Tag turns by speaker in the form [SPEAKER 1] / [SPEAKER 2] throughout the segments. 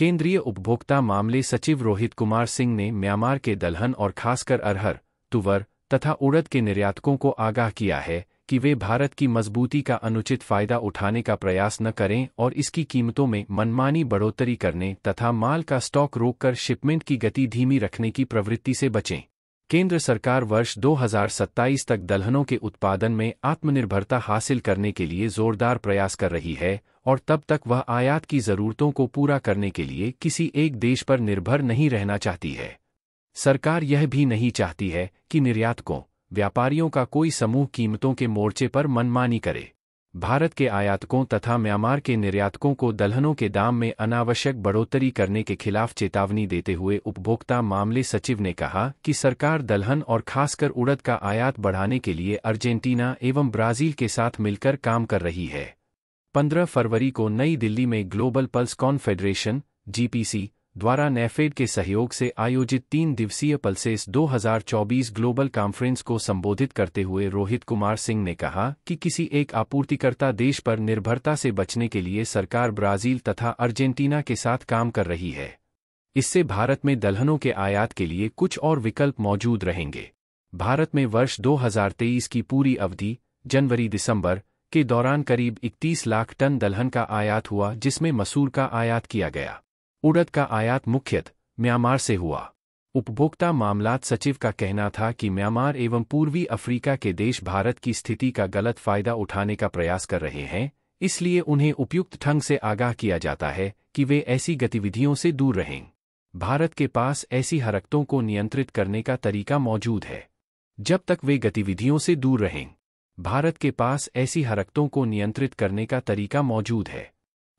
[SPEAKER 1] केंद्रीय उपभोक्ता मामले सचिव रोहित कुमार सिंह ने म्यांमार के दलहन और खासकर अरहर तुवर तथा उड़द के निर्यातकों को आगाह किया है कि वे भारत की मजबूती का अनुचित फायदा उठाने का प्रयास न करें और इसकी कीमतों में मनमानी बढ़ोतरी करने तथा माल का स्टॉक रोककर शिपमेंट की गति धीमी रखने की प्रवृत्ति से बचें केंद्र सरकार वर्ष 2027 तक दलहनों के उत्पादन में आत्मनिर्भरता हासिल करने के लिए जोरदार प्रयास कर रही है और तब तक वह आयात की जरूरतों को पूरा करने के लिए किसी एक देश पर निर्भर नहीं रहना चाहती है सरकार यह भी नहीं चाहती है कि निर्यातकों व्यापारियों का कोई समूह कीमतों के मोर्चे पर मनमानी करे भारत के आयातकों तथा म्यांमार के निर्यातकों को दलहनों के दाम में अनावश्यक बढ़ोतरी करने के खिलाफ चेतावनी देते हुए उपभोक्ता मामले सचिव ने कहा कि सरकार दलहन और खासकर उड़द का आयात बढ़ाने के लिए अर्जेंटीना एवं ब्राजील के साथ मिलकर काम कर रही है 15 फरवरी को नई दिल्ली में ग्लोबल पल्स कॉन्फेडरेशन जीपीसी द्वारा नेफेड के सहयोग से आयोजित तीन दिवसीय पल्सेस 2024 ग्लोबल कॉन्फ्रेंस को संबोधित करते हुए रोहित कुमार सिंह ने कहा कि किसी एक आपूर्तिकर्ता देश पर निर्भरता से बचने के लिए सरकार ब्राजील तथा अर्जेंटीना के साथ काम कर रही है इससे भारत में दलहनों के आयात के लिए कुछ और विकल्प मौजूद रहेंगे भारत में वर्ष 2023 की पूरी अवधि जनवरी दिसंबर के दौरान करीब 31 लाख टन दलहन का आयात हुआ जिसमें मसूर का आयात किया गया उड़द का आयात मुख्यतः म्यांमार से हुआ उपभोक्ता मामलात सचिव का कहना था कि म्यांमार एवं पूर्वी अफ्रीका के देश भारत की स्थिति का गलत फायदा उठाने का प्रयास कर रहे हैं इसलिए उन्हें उपयुक्त ढंग से आगाह किया जाता है कि वे ऐसी गतिविधियों से दूर रहें भारत के पास ऐसी हरकतों को नियंत्रित करने का तरीका मौजूद है जब तक वे गतिविधियों से दूर रहें भारत के पास ऐसी हरकतों को नियंत्रित करने का तरीका मौजूद है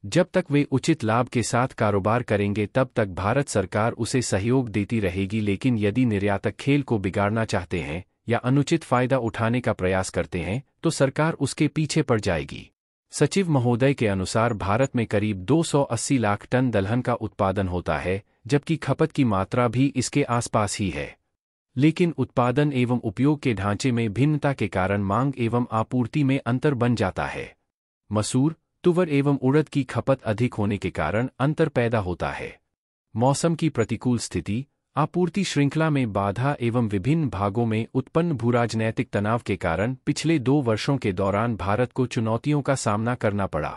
[SPEAKER 1] जब तक वे उचित लाभ के साथ कारोबार करेंगे तब तक भारत सरकार उसे सहयोग देती रहेगी लेकिन यदि निर्यातक खेल को बिगाड़ना चाहते हैं या अनुचित फायदा उठाने का प्रयास करते हैं तो सरकार उसके पीछे पड़ जाएगी सचिव महोदय के अनुसार भारत में करीब 280 लाख टन दलहन का उत्पादन होता है जबकि खपत की मात्रा भी इसके आसपास ही है लेकिन उत्पादन एवं उपयोग के ढांचे में भिन्नता के कारण मांग एवं आपूर्ति में अंतर बन जाता है मसूर तुवर एवं उड़द की खपत अधिक होने के कारण अंतर पैदा होता है मौसम की प्रतिकूल स्थिति आपूर्ति श्रृंखला में बाधा एवं विभिन्न भागों में उत्पन्न भूराजनैतिक तनाव के कारण पिछले दो वर्षों के दौरान भारत को चुनौतियों का सामना करना पड़ा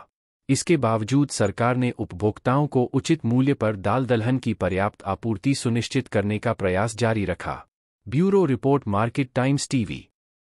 [SPEAKER 1] इसके बावजूद सरकार ने उपभोक्ताओं को उचित मूल्य पर दाल दलहन की पर्याप्त आपूर्ति सुनिश्चित करने का प्रयास जारी रखा bureau report Market Times TV